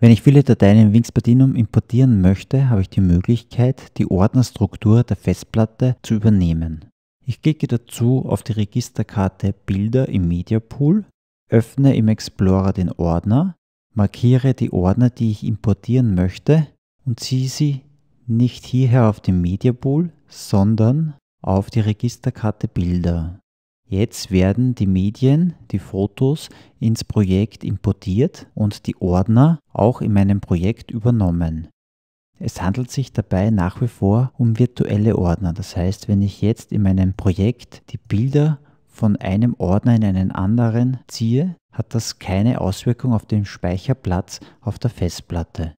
Wenn ich viele Dateien in Wings importieren möchte, habe ich die Möglichkeit, die Ordnerstruktur der Festplatte zu übernehmen. Ich klicke dazu auf die Registerkarte Bilder im Mediapool, öffne im Explorer den Ordner, markiere die Ordner, die ich importieren möchte und ziehe sie nicht hierher auf den Mediapool, sondern auf die Registerkarte Bilder. Jetzt werden die Medien, die Fotos ins Projekt importiert und die Ordner auch in meinem Projekt übernommen. Es handelt sich dabei nach wie vor um virtuelle Ordner. Das heißt, wenn ich jetzt in meinem Projekt die Bilder von einem Ordner in einen anderen ziehe, hat das keine Auswirkung auf den Speicherplatz auf der Festplatte.